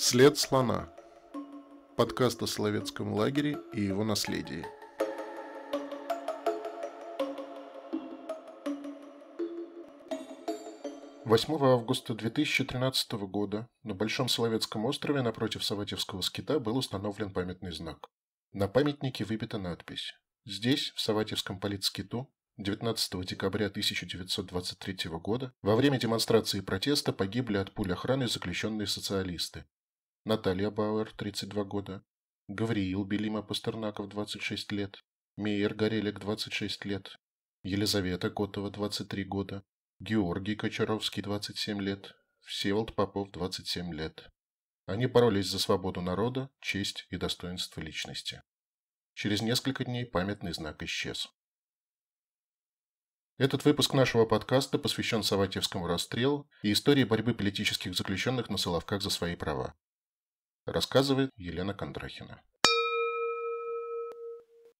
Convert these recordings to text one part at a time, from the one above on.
След слона. Подкаст о Словецком лагере и его наследии. Восьмого августа 2013 года на Большом Словецком острове напротив Саватевского скита был установлен памятный знак. На памятнике выбита надпись Здесь, в Саватевском политскиту, 19 декабря 1923 года, во время демонстрации и протеста погибли от пуль охраны заключенные социалисты, Наталья Бауэр, 32 года, Гавриил Белима Пастернаков, 26 лет, Мейер Горелик, 26 лет, Елизавета Котова, 23 года, Георгий Кочаровский, 27 лет, Всеволод Попов, 27 лет. Они боролись за свободу народа, честь и достоинство личности. Через несколько дней памятный знак исчез. Этот выпуск нашего подкаста посвящен Саватевскому расстрелу и истории борьбы политических заключенных на Соловках за свои права рассказывает Елена Кондрахина.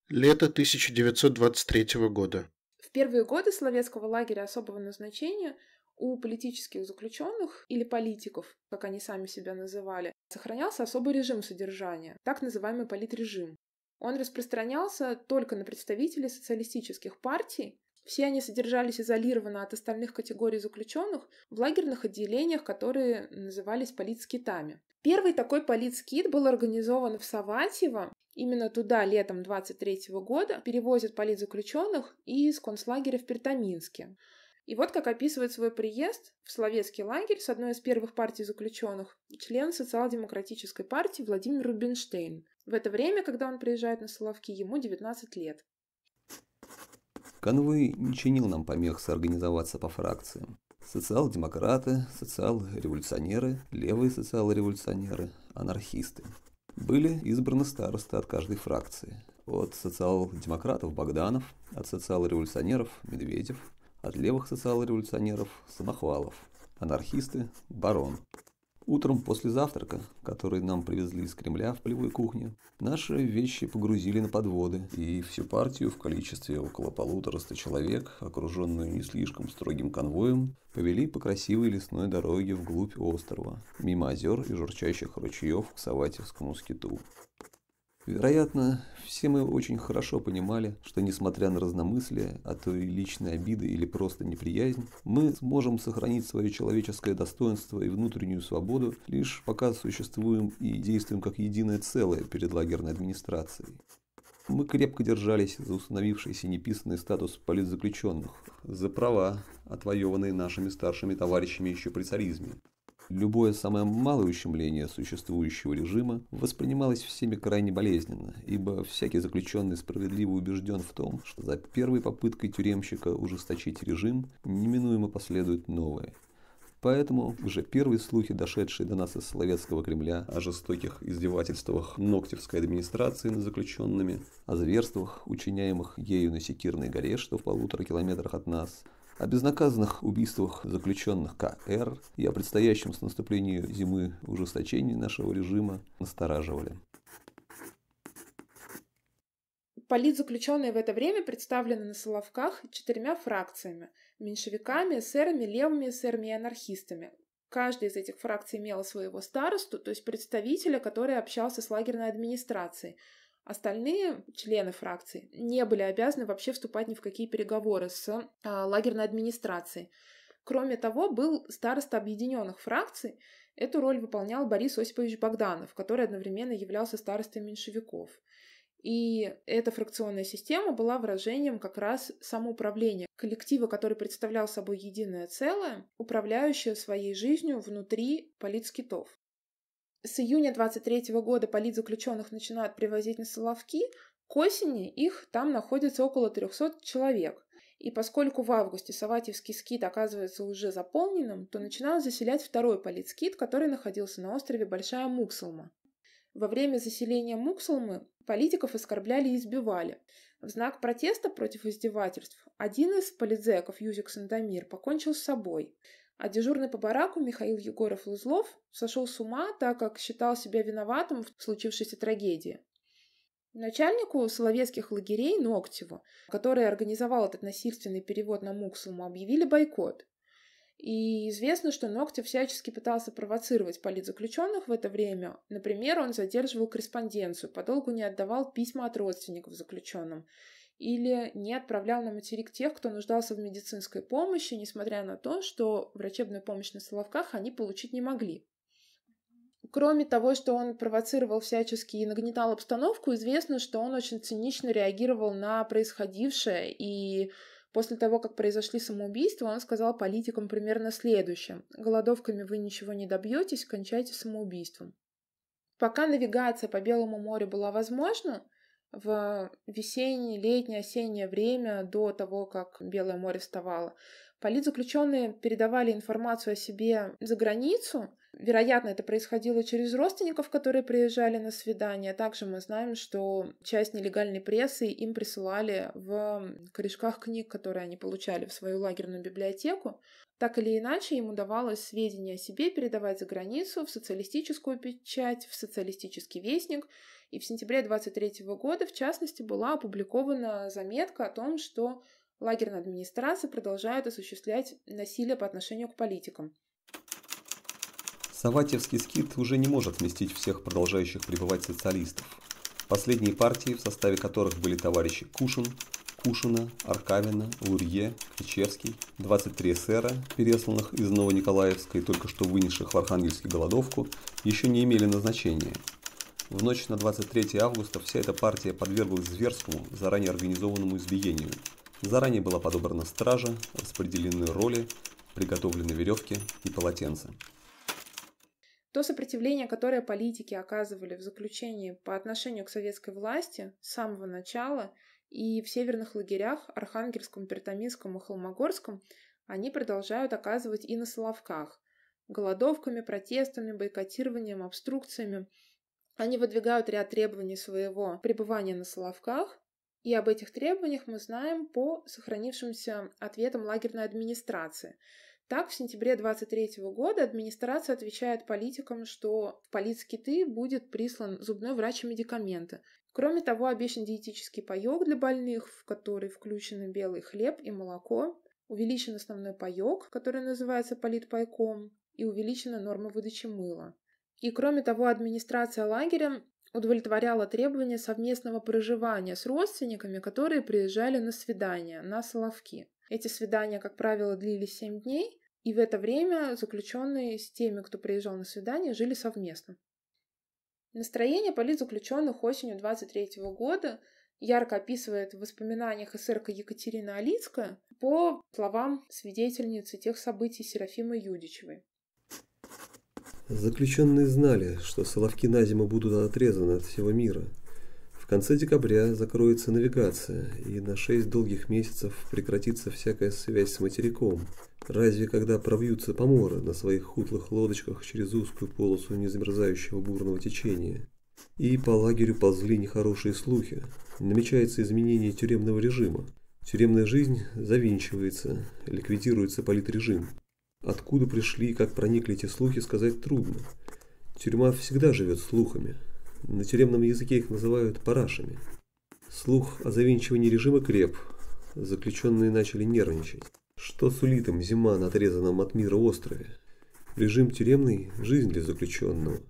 Лето 1923 года. В первые годы Словецкого лагеря особого назначения у политических заключенных или политиков, как они сами себя называли, сохранялся особый режим содержания, так называемый политрежим. Он распространялся только на представителей социалистических партий, все они содержались изолированно от остальных категорий заключенных в лагерных отделениях, которые назывались политскитами. Первый такой политскит был организован в Саватьево. Именно туда летом 23 года перевозят политзаключенных из концлагеря в Пертаминске. И вот как описывает свой приезд в словецкий лагерь с одной из первых партий заключенных член социал-демократической партии Владимир Рубинштейн. В это время, когда он приезжает на Соловки, ему 19 лет. Конвой не чинил нам помех соорганизоваться по фракциям. Социал-демократы, социал-революционеры, левые социал-революционеры, анархисты. Были избраны старосты от каждой фракции. От социал-демократов Богданов, от социал-революционеров Медведев, от левых социал-революционеров Самохвалов, анархисты – Барон, Утром после завтрака, который нам привезли из Кремля в полевой кухне, наши вещи погрузили на подводы, и всю партию в количестве около полутораста человек, окруженную не слишком строгим конвоем, повели по красивой лесной дороге вглубь острова, мимо озер и журчащих ручьев к Саватевскому скиту. Вероятно, все мы очень хорошо понимали, что несмотря на разномыслие, а то и личные обиды или просто неприязнь, мы сможем сохранить свое человеческое достоинство и внутреннюю свободу, лишь пока существуем и действуем как единое целое перед лагерной администрацией. Мы крепко держались за установившийся неписанный статус политзаключенных, за права, отвоеванные нашими старшими товарищами еще при царизме, Любое самое малое ущемление существующего режима воспринималось всеми крайне болезненно, ибо всякий заключенный справедливо убежден в том, что за первой попыткой тюремщика ужесточить режим неминуемо последует новое, Поэтому уже первые слухи, дошедшие до нас из Словецкого Кремля о жестоких издевательствах Ногтевской администрации над заключенными, о зверствах, учиняемых ею на секирной горе, что в полутора километрах от нас, о безнаказанных убийствах заключенных КР и о предстоящем с наступлением зимы ужесточении нашего режима настораживали. Политзаключенные в это время представлены на Соловках четырьмя фракциями – меньшевиками, эсерами, левыми эсерами и анархистами. Каждая из этих фракций имела своего старосту, то есть представителя, который общался с лагерной администрацией – Остальные члены фракции не были обязаны вообще вступать ни в какие переговоры с а, лагерной администрацией. Кроме того, был староста объединенных фракций. Эту роль выполнял Борис Осипович Богданов, который одновременно являлся старостой меньшевиков. И эта фракционная система была выражением как раз самоуправления, коллектива, который представлял собой единое целое, управляющее своей жизнью внутри политскитов с июня 23 года политзаключенных начинают привозить на Соловки, к осени их там находится около 300 человек. И поскольку в августе Саватевский скит оказывается уже заполненным, то начинают заселять второй политскит, который находился на острове Большая Муксалма. Во время заселения Муксалмы политиков оскорбляли и избивали. В знак протеста против издевательств один из политзеков Юзик Сандомир покончил с собой. А дежурный по бараку Михаил Егоров-Лузлов сошел с ума, так как считал себя виноватым в случившейся трагедии. Начальнику Соловецких лагерей Ноктеву, который организовал этот насильственный перевод на Муксуму, объявили бойкот. И известно, что Ногтев всячески пытался провоцировать политзаключенных в это время. Например, он задерживал корреспонденцию, подолгу не отдавал письма от родственников заключенным или не отправлял на материк тех, кто нуждался в медицинской помощи, несмотря на то, что врачебную помощь на Соловках они получить не могли. Кроме того, что он провоцировал всячески и нагнетал обстановку, известно, что он очень цинично реагировал на происходившее, и после того, как произошли самоубийства, он сказал политикам примерно следующее. «Голодовками вы ничего не добьетесь, кончайте самоубийством». Пока навигация по Белому морю была возможна, в весеннее, летнее, осеннее время до того, как Белое море вставало. Политзаключенные передавали информацию о себе за границу, Вероятно, это происходило через родственников, которые приезжали на свидание. Также мы знаем, что часть нелегальной прессы им присылали в корешках книг, которые они получали в свою лагерную библиотеку. Так или иначе, им удавалось сведения о себе передавать за границу, в социалистическую печать, в социалистический вестник. И в сентябре 23 года, в частности, была опубликована заметка о том, что лагерная администрация продолжает осуществлять насилие по отношению к политикам. Саватевский скит уже не может вместить всех продолжающих пребывать социалистов. Последние партии, в составе которых были товарищи Кушин, Кушина, Аркавина, Лурье, Кричевский, 23 эсера, пересланных из Новониколаевска и только что вынесших в Архангельске голодовку, еще не имели назначения. В ночь на 23 августа вся эта партия подверглась зверскому, заранее организованному избиению. Заранее была подобрана стража, распределены роли, приготовлены веревки и полотенца. То сопротивление, которое политики оказывали в заключении по отношению к советской власти с самого начала и в северных лагерях Архангельском, Пертаминском и Холмогорском, они продолжают оказывать и на Соловках. Голодовками, протестами, бойкотированием, обструкциями. Они выдвигают ряд требований своего пребывания на Соловках, и об этих требованиях мы знаем по сохранившимся ответам лагерной администрации – так, в сентябре 2023 года администрация отвечает политикам, что в политскиты будет прислан зубной врач и медикаменты. Кроме того, обещан диетический паёк для больных, в который включены белый хлеб и молоко, увеличен основной паёк, который называется политпайком, и увеличена норма выдачи мыла. И кроме того, администрация лагеря удовлетворяла требования совместного проживания с родственниками, которые приезжали на свидания, на Соловки. Эти свидания, как правило, длились 7 дней, и в это время заключенные с теми, кто приезжал на свидание, жили совместно. Настроение политзаключенных осенью 23 года ярко описывает в воспоминаниях эсерка Екатерина Алицкая по словам свидетельницы тех событий Серафимы Юдичевой. Заключенные знали, что Соловки на зиму будут отрезаны от всего мира. В конце декабря закроется навигация, и на шесть долгих месяцев прекратится всякая связь с материком – Разве когда пробьются поморы на своих хутлых лодочках через узкую полосу незамерзающего бурного течения? И по лагерю ползли нехорошие слухи. Намечается изменение тюремного режима. Тюремная жизнь завинчивается, ликвидируется политрежим. Откуда пришли и как проникли эти слухи, сказать трудно. Тюрьма всегда живет слухами. На тюремном языке их называют парашами. Слух о завинчивании режима креп. Заключенные начали нервничать. Что сулит им зима на отрезанном от мира острове? Режим тюремный – жизнь для заключенного.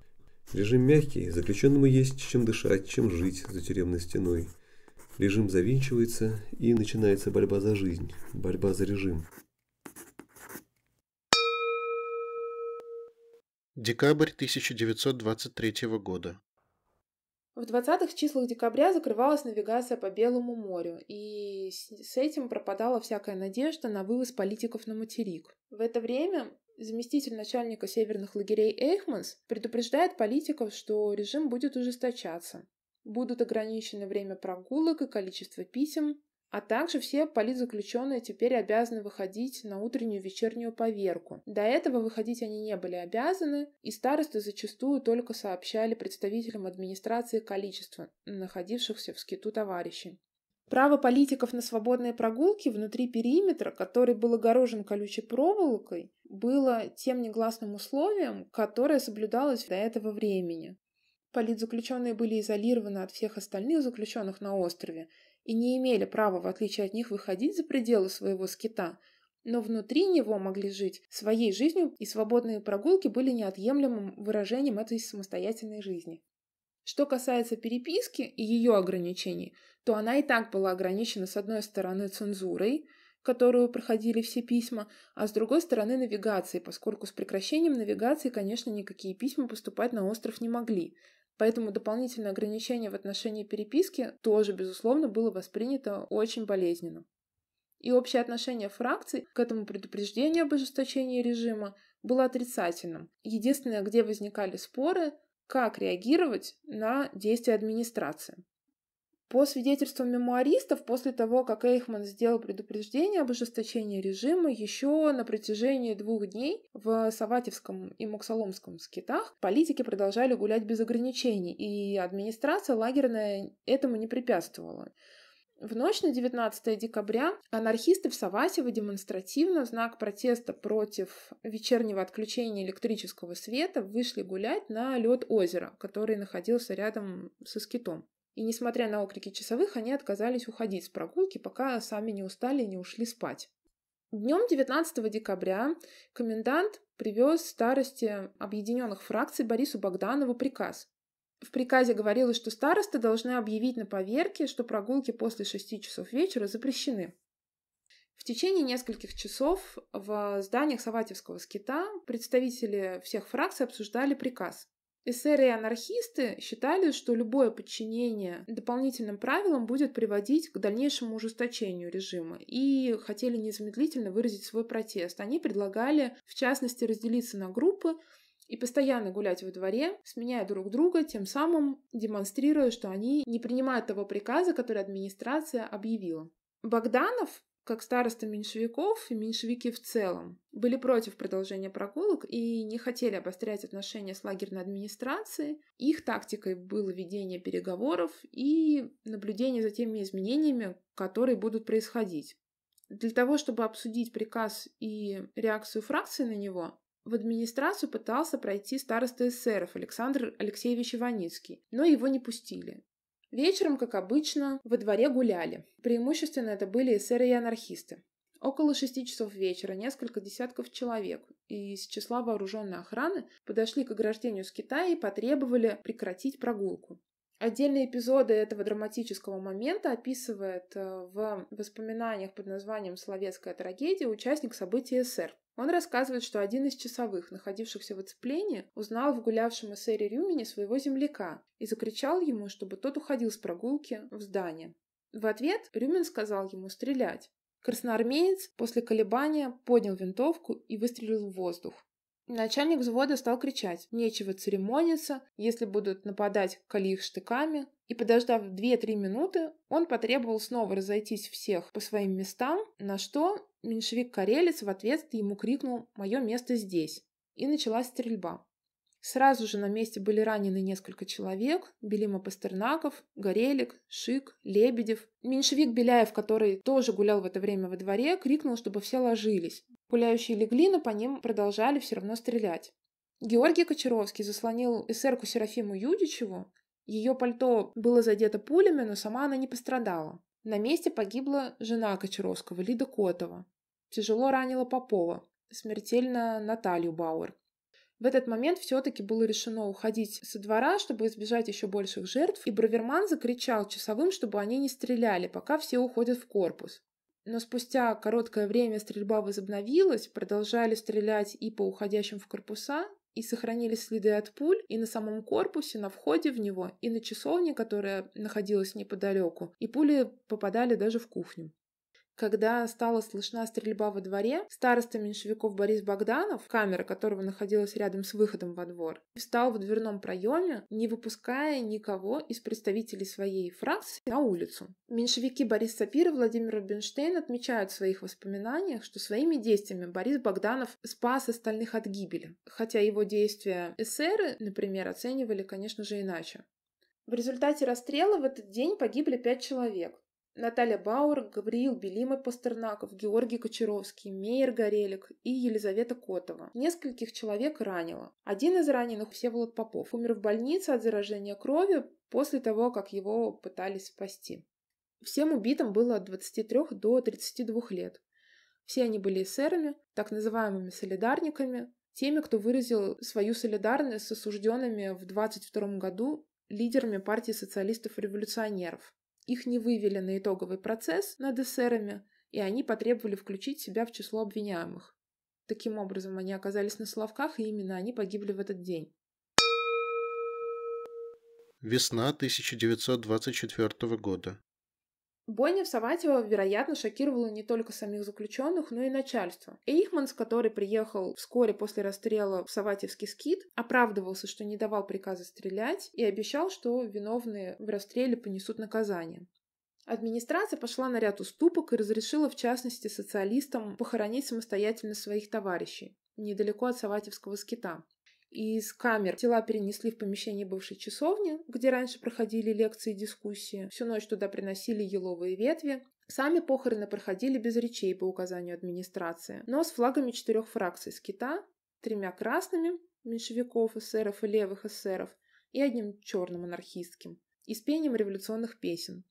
Режим мягкий – заключенному есть чем дышать, чем жить за тюремной стеной. Режим завинчивается, и начинается борьба за жизнь, борьба за режим. Декабрь 1923 года. В 20-х числах декабря закрывалась навигация по Белому морю, и с этим пропадала всякая надежда на вывоз политиков на материк. В это время заместитель начальника северных лагерей Эйхманс предупреждает политиков, что режим будет ужесточаться. Будут ограничены время прогулок и количество писем, а также все политзаключенные теперь обязаны выходить на утреннюю вечернюю поверку. До этого выходить они не были обязаны, и старосты зачастую только сообщали представителям администрации количество находившихся в скиту товарищей. Право политиков на свободные прогулки внутри периметра, который был огорожен колючей проволокой, было тем негласным условием, которое соблюдалось до этого времени. Политзаключенные были изолированы от всех остальных заключенных на острове и не имели права, в отличие от них, выходить за пределы своего скита, но внутри него могли жить своей жизнью, и свободные прогулки были неотъемлемым выражением этой самостоятельной жизни. Что касается переписки и ее ограничений, то она и так была ограничена с одной стороны цензурой, которую проходили все письма, а с другой стороны навигацией, поскольку с прекращением навигации, конечно, никакие письма поступать на остров не могли, Поэтому дополнительное ограничение в отношении переписки тоже, безусловно, было воспринято очень болезненно. И общее отношение фракций к этому предупреждению об ожесточении режима было отрицательным. Единственное, где возникали споры, как реагировать на действия администрации. По свидетельствам мемуаристов, после того, как Эйхман сделал предупреждение об ужесточении режима, еще на протяжении двух дней в Саватевском и Муксаломском скитах политики продолжали гулять без ограничений, и администрация лагерная этому не препятствовала. В ночь на 19 декабря анархисты в Савасево демонстративно в знак протеста против вечернего отключения электрического света вышли гулять на лед озера, который находился рядом со скитом и, несмотря на окрики часовых, они отказались уходить с прогулки, пока сами не устали и не ушли спать. Днем 19 декабря комендант привез старости объединенных фракций Борису Богданову приказ. В приказе говорилось, что старосты должны объявить на поверке, что прогулки после 6 часов вечера запрещены. В течение нескольких часов в зданиях Саватевского скита представители всех фракций обсуждали приказ. Эсеры и анархисты считали, что любое подчинение дополнительным правилам будет приводить к дальнейшему ужесточению режима и хотели незамедлительно выразить свой протест. Они предлагали, в частности, разделиться на группы и постоянно гулять во дворе, сменяя друг друга, тем самым демонстрируя, что они не принимают того приказа, который администрация объявила. Богданов как староста меньшевиков и меньшевики в целом были против продолжения прогулок и не хотели обострять отношения с лагерной администрацией. Их тактикой было ведение переговоров и наблюдение за теми изменениями, которые будут происходить. Для того, чтобы обсудить приказ и реакцию фракции на него, в администрацию пытался пройти староста эсеров Александр Алексеевич Иваницкий, но его не пустили. Вечером, как обычно, во дворе гуляли. Преимущественно это были эсеры и анархисты. Около шести часов вечера несколько десятков человек из числа вооруженной охраны подошли к ограждению с Китая и потребовали прекратить прогулку. Отдельные эпизоды этого драматического момента описывает э, в воспоминаниях под названием «Словецкая трагедия» участник событий СССР. Он рассказывает, что один из часовых, находившихся в оцеплении, узнал в гулявшем эсере Рюмине своего земляка и закричал ему, чтобы тот уходил с прогулки в здание. В ответ Рюмин сказал ему стрелять. Красноармеец после колебания поднял винтовку и выстрелил в воздух. Начальник взвода стал кричать «Нечего церемониться, если будут нападать, коли их штыками». И подождав 2-3 минуты, он потребовал снова разойтись всех по своим местам, на что меньшевик-карелец в ответ ему крикнул «Мое место здесь». И началась стрельба. Сразу же на месте были ранены несколько человек – Белима Пастернаков, Горелик, Шик, Лебедев. Меньшевик Беляев, который тоже гулял в это время во дворе, крикнул, чтобы все ложились. Пуляющие легли, но по ним продолжали все равно стрелять. Георгий Кочаровский заслонил эсерку Серафиму Юдичеву. Ее пальто было задето пулями, но сама она не пострадала. На месте погибла жена Кочаровского, Лида Котова. Тяжело ранила Попова, смертельно Наталью Бауэр. В этот момент все-таки было решено уходить со двора, чтобы избежать еще больших жертв, и Браверман закричал часовым, чтобы они не стреляли, пока все уходят в корпус. Но спустя короткое время стрельба возобновилась, продолжали стрелять и по уходящим в корпуса, и сохранились следы от пуль и на самом корпусе, на входе в него, и на часовне, которая находилась неподалеку, и пули попадали даже в кухню когда стала слышна стрельба во дворе, староста меньшевиков Борис Богданов, камера которого находилась рядом с выходом во двор, встал в дверном проеме, не выпуская никого из представителей своей фракции на улицу. Меньшевики Борис Сапир и Владимир Рубинштейн отмечают в своих воспоминаниях, что своими действиями Борис Богданов спас остальных от гибели, хотя его действия эсеры, например, оценивали, конечно же, иначе. В результате расстрела в этот день погибли пять человек. Наталья Бауэр, Гавриил Белима Пастернаков, Георгий Кочаровский, Мейер Горелик и Елизавета Котова. Нескольких человек ранило. Один из раненых, Всеволод Попов, умер в больнице от заражения крови после того, как его пытались спасти. Всем убитым было от 23 до 32 лет. Все они были эсерами, так называемыми солидарниками, теми, кто выразил свою солидарность с осужденными в 22 году лидерами партии социалистов-революционеров. Их не вывели на итоговый процесс над эсерами, и они потребовали включить себя в число обвиняемых. Таким образом, они оказались на Соловках, и именно они погибли в этот день. Весна 1924 года. Бойня в Саватево, вероятно, шокировала не только самих заключенных, но и начальство. Эйхманс, который приехал вскоре после расстрела в Саватевский скит, оправдывался, что не давал приказа стрелять и обещал, что виновные в расстреле понесут наказание. Администрация пошла на ряд уступок и разрешила, в частности, социалистам похоронить самостоятельно своих товарищей недалеко от Саватевского скита. Из камер тела перенесли в помещение бывшей часовни, где раньше проходили лекции и дискуссии. Всю ночь туда приносили еловые ветви. Сами похороны проходили без речей по указанию администрации, но с флагами четырех фракций с Кита, тремя красными, меньшевиков, эсеров и левых эсеров, и одним черным анархистским, и с пением революционных песен.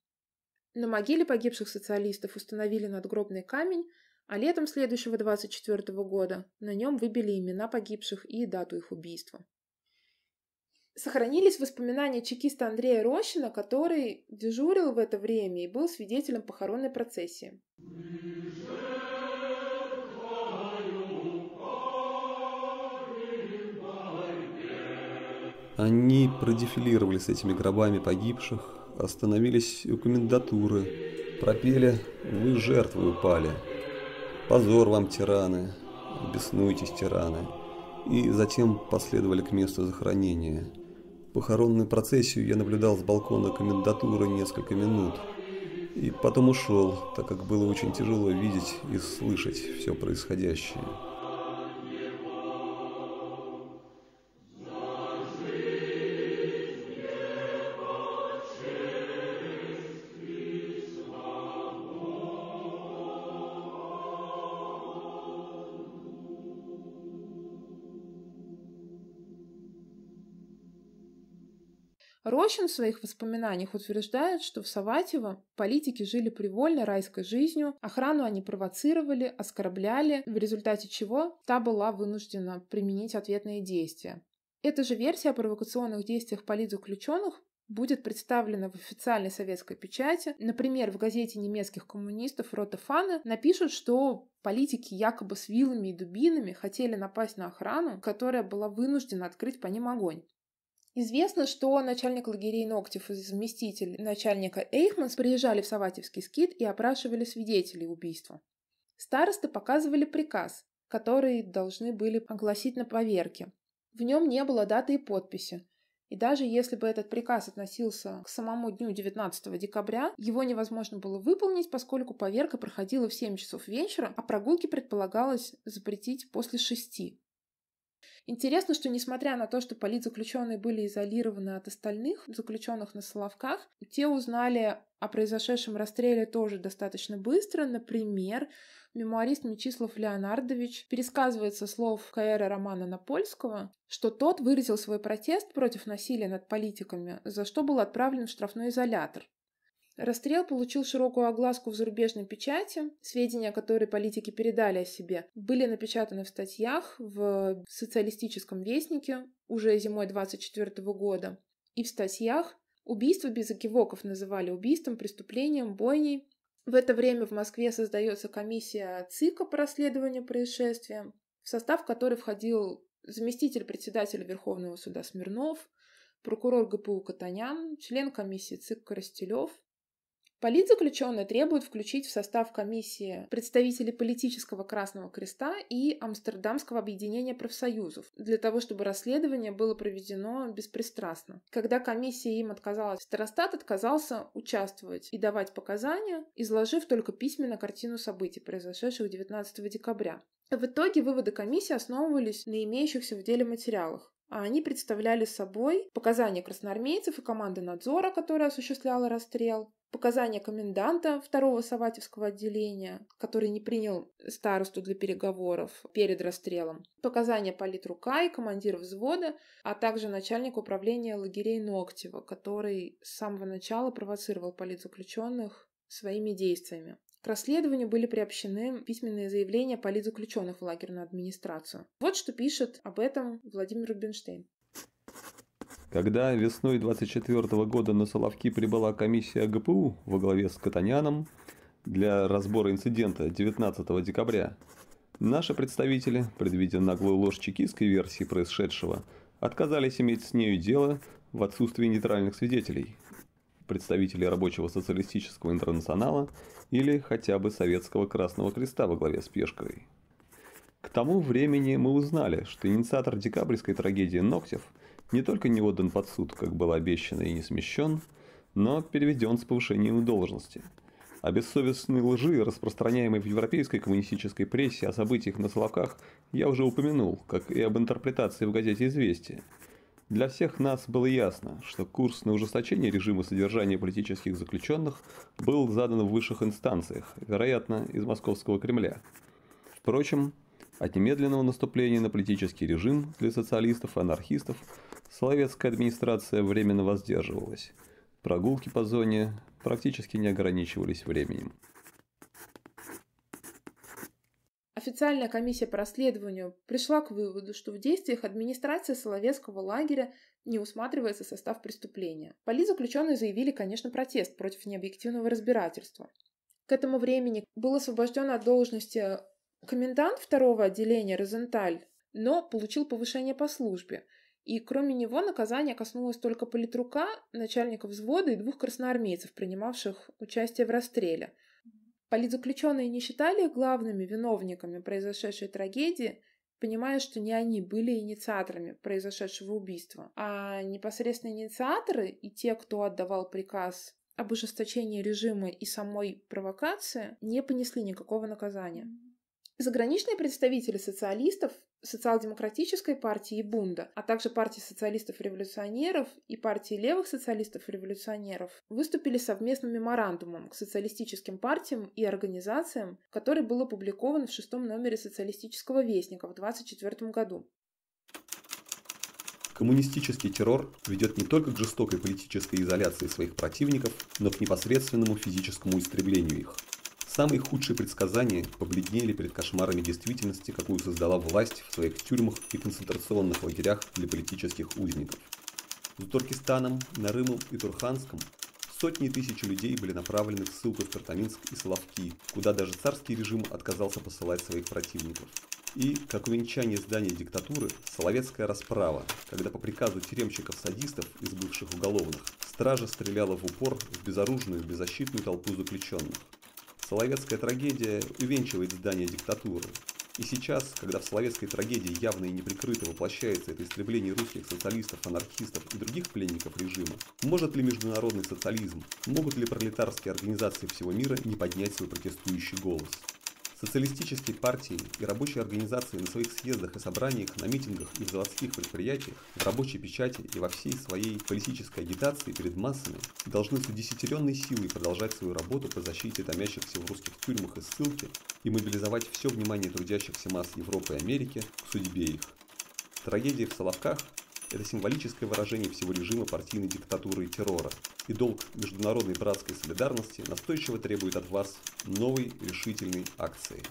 На могиле погибших социалистов установили надгробный камень а летом следующего 24 -го года на нем выбили имена погибших и дату их убийства. Сохранились воспоминания чекиста Андрея Рощина, который дежурил в это время и был свидетелем похоронной процессии. Они продефилировали с этими гробами погибших, остановились у комендатуры, пропели «Вы жертвы упали», Позор вам, тираны, беснуйтесь, тираны. И затем последовали к месту захоронения. Похоронную процессию я наблюдал с балкона комендатуры несколько минут. И потом ушел, так как было очень тяжело видеть и слышать все происходящее. Рощин в своих воспоминаниях утверждает, что в Саватево политики жили привольно райской жизнью, охрану они провоцировали, оскорбляли, в результате чего та была вынуждена применить ответные действия. Эта же версия о провокационных действиях политзаключенных будет представлена в официальной советской печати. Например, в газете немецких коммунистов Ротефана напишут, что политики якобы с вилами и дубинами хотели напасть на охрану, которая была вынуждена открыть по ним огонь. Известно, что начальник лагерей Ноктев и заместитель начальника Эйхманс приезжали в Саватевский скит и опрашивали свидетелей убийства. Старосты показывали приказ, который должны были огласить на поверке. В нем не было даты и подписи. И даже если бы этот приказ относился к самому дню 19 декабря, его невозможно было выполнить, поскольку поверка проходила в 7 часов вечера, а прогулки предполагалось запретить после 6. Интересно, что несмотря на то, что политзаключенные были изолированы от остальных заключенных на Соловках, те узнали о произошедшем расстреле тоже достаточно быстро. Например, мемуарист Мечислав Леонардович пересказывает со слов Каэра Романа Напольского, что тот выразил свой протест против насилия над политиками, за что был отправлен в штрафной изолятор. Расстрел получил широкую огласку в зарубежной печати. Сведения, которые политики передали о себе, были напечатаны в статьях в социалистическом вестнике уже зимой 24 года и в статьях Убийство без экивоков называли убийством, преступлением, бойней. В это время в Москве создается комиссия ЦИКа по расследованию происшествия, в состав которой входил заместитель председателя Верховного суда Смирнов, прокурор ГПУ Катанян, член комиссии ЦИК Коростелев, Политзаключенные требуют включить в состав комиссии представителей политического Красного Креста и Амстердамского объединения профсоюзов для того, чтобы расследование было проведено беспристрастно. Когда комиссия им отказалась, Старостат отказался участвовать и давать показания, изложив только письменно картину событий, произошедших 19 декабря. В итоге выводы комиссии основывались на имеющихся в деле материалах а они представляли собой показания красноармейцев и команды надзора, которая осуществляла расстрел, показания коменданта второго Саватевского отделения, который не принял старосту для переговоров перед расстрелом, показания политрука и командира взвода, а также начальник управления лагерей Ноктева, который с самого начала провоцировал политзаключенных своими действиями. К расследованию были приобщены письменные заявления политзаключенных в лагерную администрацию. Вот что пишет об этом Владимир Рубинштейн. Когда весной 24 года на Соловки прибыла комиссия ГПУ во главе с Катаняном для разбора инцидента 19 декабря, наши представители, предвидя наглую ложь чекистской версии происшедшего, отказались иметь с нею дело в отсутствии нейтральных свидетелей, представителей рабочего социалистического интернационала или хотя бы советского Красного Креста во главе с Пешковой. К тому времени мы узнали, что инициатор декабрьской трагедии Ноктев – не только не отдан под суд, как было обещано и не смещен, но переведен с повышением должности. О бессовестной лжи, распространяемые в европейской коммунистической прессе о событиях на Соловках, я уже упомянул, как и об интерпретации в газете «Известия». Для всех нас было ясно, что курс на ужесточение режима содержания политических заключенных был задан в высших инстанциях, вероятно, из московского Кремля. Впрочем, от немедленного наступления на политический режим для социалистов и анархистов Соловецкая администрация временно воздерживалась. Прогулки по зоне практически не ограничивались временем. Официальная комиссия по расследованию пришла к выводу, что в действиях администрации Соловецкого лагеря не усматривается состав преступления. Политзаключенные заявили, конечно, протест против необъективного разбирательства. К этому времени был освобожден от должности комендант второго отделения Розенталь, но получил повышение по службе. И кроме него наказание коснулось только политрука, начальника взвода и двух красноармейцев, принимавших участие в расстреле. Политзаключенные не считали их главными виновниками произошедшей трагедии, понимая, что не они были инициаторами произошедшего убийства, а непосредственно инициаторы и те, кто отдавал приказ об ужесточении режима и самой провокации, не понесли никакого наказания. Заграничные представители социалистов, социал-демократической партии и Бунда, а также партии социалистов-революционеров и партии левых социалистов-революционеров выступили совместным меморандумом к социалистическим партиям и организациям, который был опубликован в шестом номере социалистического вестника в 1924 году. Коммунистический террор ведет не только к жестокой политической изоляции своих противников, но к непосредственному физическому истреблению их – Самые худшие предсказания побледнели перед кошмарами действительности, какую создала власть в своих тюрьмах и концентрационных лагерях для политических узников. За Туркестаном, Нарымом и Турханском сотни тысяч людей были направлены в ссылку в Картаминск и Соловки, куда даже царский режим отказался посылать своих противников. И, как увенчание здания диктатуры, Соловецкая расправа, когда по приказу тюремщиков-садистов из бывших уголовных, стража стреляла в упор в безоружную, беззащитную толпу заключенных. Соловецкая трагедия увенчивает здание диктатуры. И сейчас, когда в словецкой трагедии явно и неприкрыто воплощается это истребление русских социалистов, анархистов и других пленников режима, может ли международный социализм, могут ли пролетарские организации всего мира не поднять свой протестующий голос? Социалистические партии и рабочие организации на своих съездах и собраниях, на митингах и в заводских предприятиях, в рабочей печати и во всей своей политической агитации перед массами должны с удесятеренной силой продолжать свою работу по защите томящихся в русских тюрьмах и ссылке и мобилизовать все внимание трудящихся масс Европы и Америки к судьбе их. Трагедия в Соловках это символическое выражение всего режима партийной диктатуры и террора. И долг международной братской солидарности настойчиво требует от вас новой решительной акции.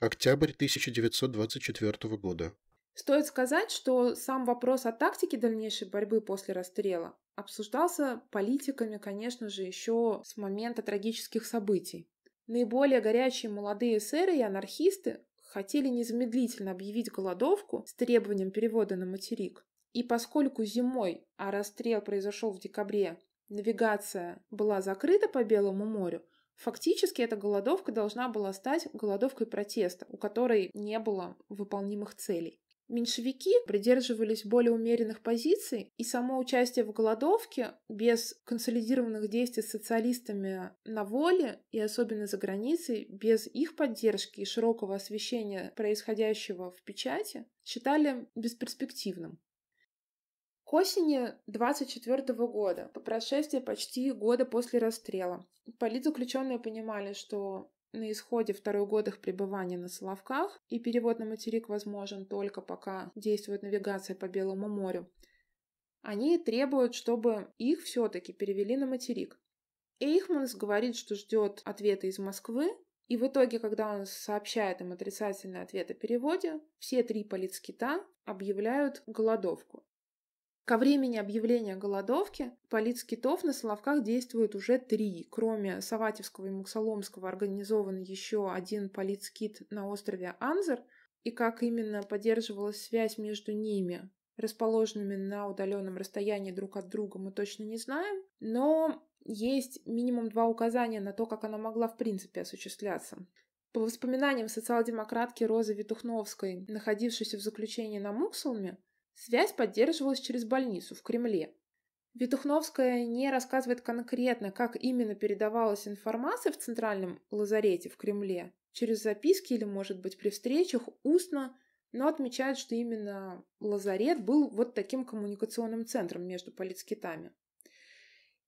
Октябрь 1924 года. Стоит сказать, что сам вопрос о тактике дальнейшей борьбы после расстрела обсуждался политиками, конечно же, еще с момента трагических событий. Наиболее горячие молодые сэры и анархисты хотели незамедлительно объявить голодовку с требованием перевода на материк. И поскольку зимой, а расстрел произошел в декабре, навигация была закрыта по Белому морю, Фактически эта голодовка должна была стать голодовкой протеста, у которой не было выполнимых целей. Меньшевики придерживались более умеренных позиций, и само участие в голодовке без консолидированных действий с социалистами на воле и особенно за границей, без их поддержки и широкого освещения происходящего в печати, считали бесперспективным. К осени 24 года, по прошествии почти года после расстрела, политзаключенные понимали, что на исходе второй год их пребывания на Соловках, и перевод на материк возможен только пока действует навигация по Белому морю, они требуют, чтобы их все-таки перевели на материк. Эйхманс говорит, что ждет ответа из Москвы, и в итоге, когда он сообщает им отрицательный ответ о переводе, все три политскита объявляют голодовку. Ко времени объявления голодовки полиц китов на Соловках действует уже три. Кроме Саватевского и Муксоломского организован еще один полицкит на острове Анзер. И как именно поддерживалась связь между ними, расположенными на удаленном расстоянии друг от друга, мы точно не знаем. Но есть минимум два указания на то, как она могла в принципе осуществляться. По воспоминаниям социал-демократки Розы Витухновской, находившейся в заключении на Муксолме, Связь поддерживалась через больницу в Кремле. Витухновская не рассказывает конкретно, как именно передавалась информация в центральном лазарете в Кремле, через записки или, может быть, при встречах, устно, но отмечает, что именно лазарет был вот таким коммуникационным центром между политскитами.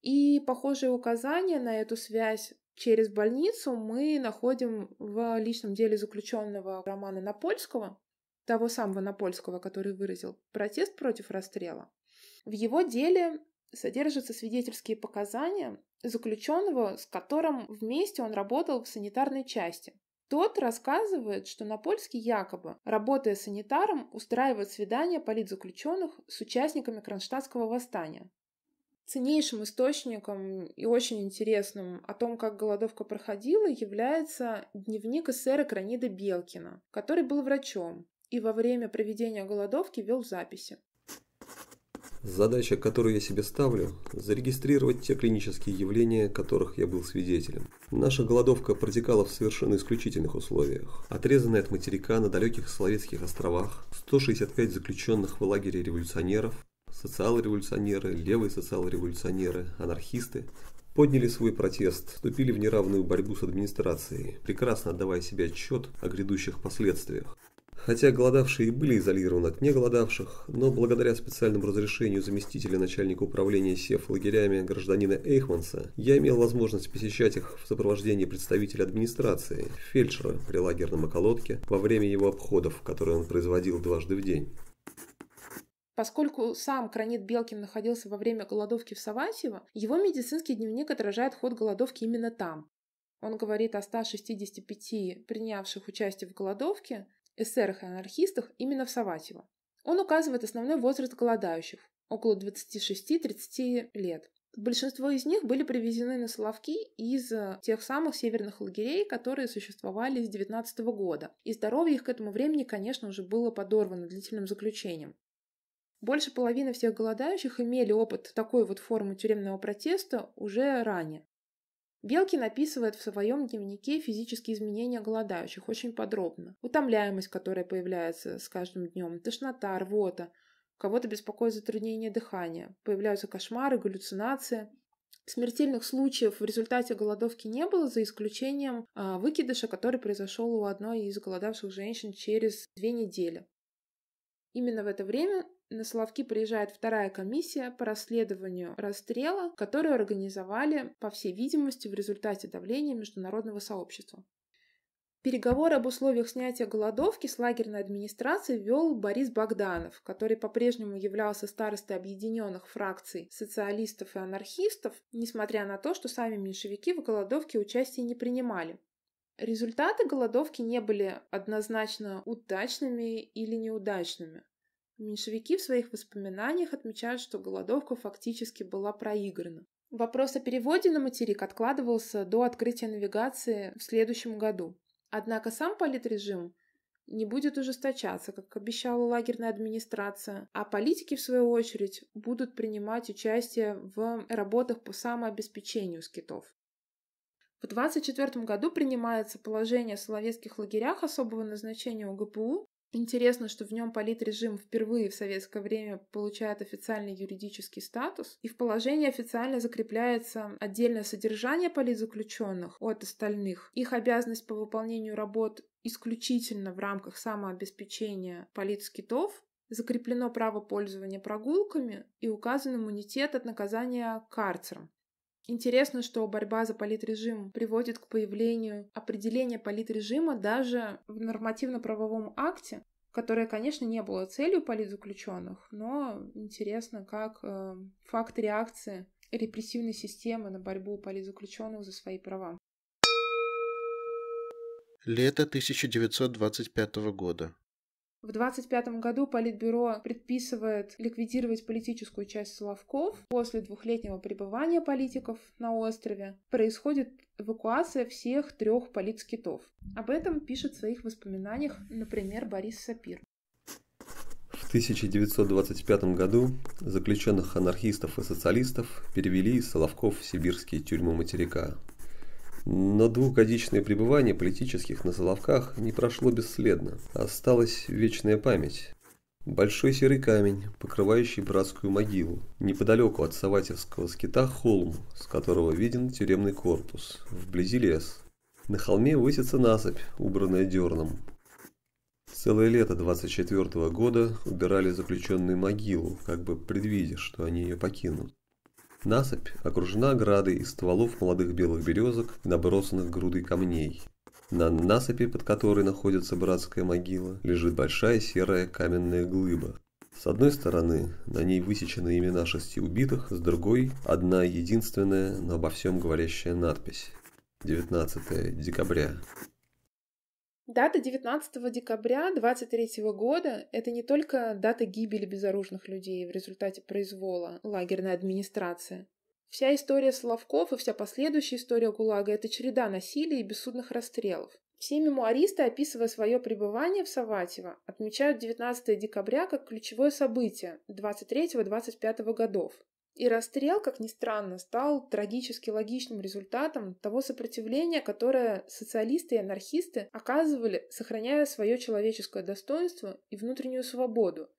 И похожие указания на эту связь через больницу мы находим в личном деле заключенного Романа Напольского, того самого Напольского, который выразил протест против расстрела, в его деле содержатся свидетельские показания заключенного, с которым вместе он работал в санитарной части. Тот рассказывает, что Напольский якобы, работая санитаром, устраивает свидания политзаключенных с участниками Кронштадтского восстания. Ценнейшим источником и очень интересным о том, как голодовка проходила, является дневник эсера Кранида Белкина, который был врачом и во время проведения голодовки вел записи. Задача, которую я себе ставлю – зарегистрировать те клинические явления, которых я был свидетелем. Наша голодовка протекала в совершенно исключительных условиях. Отрезанная от материка на далеких Словецких островах, 165 заключенных в лагере революционеров, социал-революционеры, левые социал-революционеры, анархисты, подняли свой протест, вступили в неравную борьбу с администрацией, прекрасно отдавая себе отчет о грядущих последствиях. Хотя голодавшие были изолированы от неголодавших, но благодаря специальному разрешению заместителя начальника управления СЕФ лагерями гражданина Эйхманса, я имел возможность посещать их в сопровождении представителя администрации, фельдшера при лагерном околотке, во время его обходов, которые он производил дважды в день. Поскольку сам Кранит Белкин находился во время голодовки в Савасьево, его медицинский дневник отражает ход голодовки именно там. Он говорит о 165 принявших участие в голодовке, эсерах и анархистах именно в Саватево. Он указывает основной возраст голодающих – около 26-30 лет. Большинство из них были привезены на Соловки из э, тех самых северных лагерей, которые существовали с 19 года. И здоровье их к этому времени, конечно, уже было подорвано длительным заключением. Больше половины всех голодающих имели опыт такой вот формы тюремного протеста уже ранее. Белкин описывает в своем дневнике физические изменения голодающих очень подробно. Утомляемость, которая появляется с каждым днем, тошнота, рвота. Кого-то беспокоит затруднение дыхания. Появляются кошмары, галлюцинации. Смертельных случаев в результате голодовки не было, за исключением а, выкидыша, который произошел у одной из голодавших женщин через две недели. Именно в это время на Соловки приезжает вторая комиссия по расследованию расстрела, которую организовали, по всей видимости, в результате давления международного сообщества. Переговоры об условиях снятия голодовки с лагерной администрацией вел Борис Богданов, который по-прежнему являлся старостой объединенных фракций социалистов и анархистов, несмотря на то, что сами меньшевики в голодовке участия не принимали. Результаты голодовки не были однозначно удачными или неудачными. Меньшевики в своих воспоминаниях отмечают, что голодовка фактически была проиграна. Вопрос о переводе на материк откладывался до открытия навигации в следующем году. Однако сам политрежим не будет ужесточаться, как обещала лагерная администрация, а политики, в свою очередь, будут принимать участие в работах по самообеспечению скитов. В 24 году принимается положение о соловецких лагерях особого назначения УГПУ, Интересно, что в нем политрежим впервые в советское время получает официальный юридический статус, и в положении официально закрепляется отдельное содержание политзаключенных от остальных, их обязанность по выполнению работ исключительно в рамках самообеспечения политскитов, закреплено право пользования прогулками и указан иммунитет от наказания карцером. Интересно, что борьба за политрежим приводит к появлению определения политрежима даже в нормативно-правовом акте, которое, конечно, не было целью политзаключенных, но интересно, как э, факт реакции репрессивной системы на борьбу политзаключенных за свои права. Лето 1925 года. В 25 году Политбюро предписывает ликвидировать политическую часть Соловков. После двухлетнего пребывания политиков на острове происходит эвакуация всех трех политскитов. Об этом пишет в своих воспоминаниях, например, Борис Сапир. В 1925 году заключенных анархистов и социалистов перевели из Соловков в сибирские тюрьмы материка. Но двухгодичное пребывание политических на Соловках не прошло бесследно. Осталась вечная память. Большой серый камень, покрывающий братскую могилу, неподалеку от Саватевского скита холм, с которого виден тюремный корпус, вблизи лес. На холме высится насыпь, убранная дерном. Целое лето 24 -го года убирали заключенные могилу, как бы предвидя, что они ее покинут. Насыпь окружена оградой из стволов молодых белых березок набросанных грудой камней. На насыпи, под которой находится братская могила, лежит большая серая каменная глыба. С одной стороны на ней высечены имена шести убитых, с другой – одна единственная, но обо всем говорящая надпись. 19 декабря. Дата 19 декабря 23 года – это не только дата гибели безоружных людей в результате произвола лагерной администрации. Вся история Соловков и вся последующая история ГУЛАГа – это череда насилия и бессудных расстрелов. Все мемуаристы, описывая свое пребывание в Саватево, отмечают 19 декабря как ключевое событие 23-25 годов. И расстрел, как ни странно, стал трагически логичным результатом того сопротивления, которое социалисты и анархисты оказывали, сохраняя свое человеческое достоинство и внутреннюю свободу,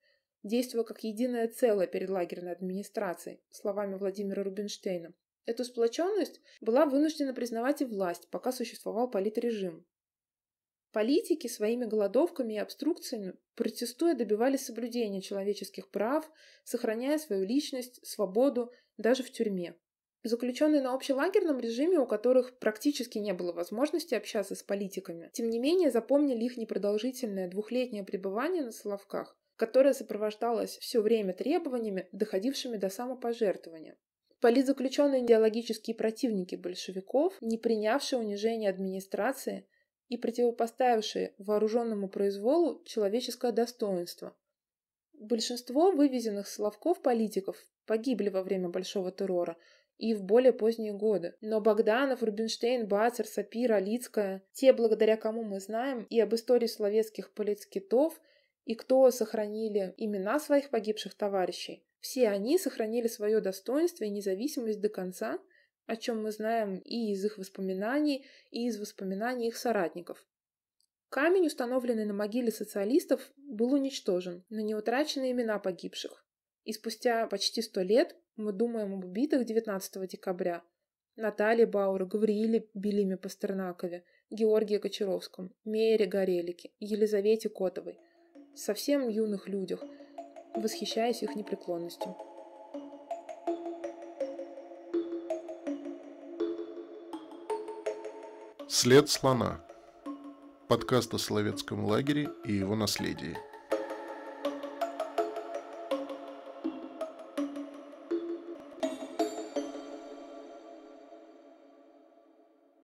действуя как единое целое перед лагерной администрацией, словами Владимира Рубинштейна. Эту сплоченность была вынуждена признавать и власть, пока существовал политрежим. Политики своими голодовками и обструкциями, протестуя, добивались соблюдения человеческих прав, сохраняя свою личность, свободу даже в тюрьме. Заключенные на общелагерном режиме, у которых практически не было возможности общаться с политиками, тем не менее запомнили их непродолжительное двухлетнее пребывание на Соловках, которое сопровождалось все время требованиями, доходившими до самопожертвования. Политзаключенные идеологические противники большевиков, не принявшие унижение администрации, и противопоставившие вооруженному произволу человеческое достоинство. Большинство вывезенных словков политиков погибли во время Большого террора и в более поздние годы. Но Богданов, Рубинштейн, Бацер, Сапир, Алицкая, те, благодаря кому мы знаем и об истории словецких политскитов, и кто сохранили имена своих погибших товарищей, все они сохранили свое достоинство и независимость до конца – о чем мы знаем и из их воспоминаний, и из воспоминаний их соратников. Камень, установленный на могиле социалистов, был уничтожен, но не утрачены имена погибших. И спустя почти сто лет мы думаем об убитых 19 декабря. Наталье Бауэр, Гаврииле Белиме Пастернакове, Георгии Кочаровском, Меере Горелике, Елизавете Котовой. Совсем юных людях, восхищаясь их непреклонностью. След слона. Подкаст о словецком лагере и его наследии.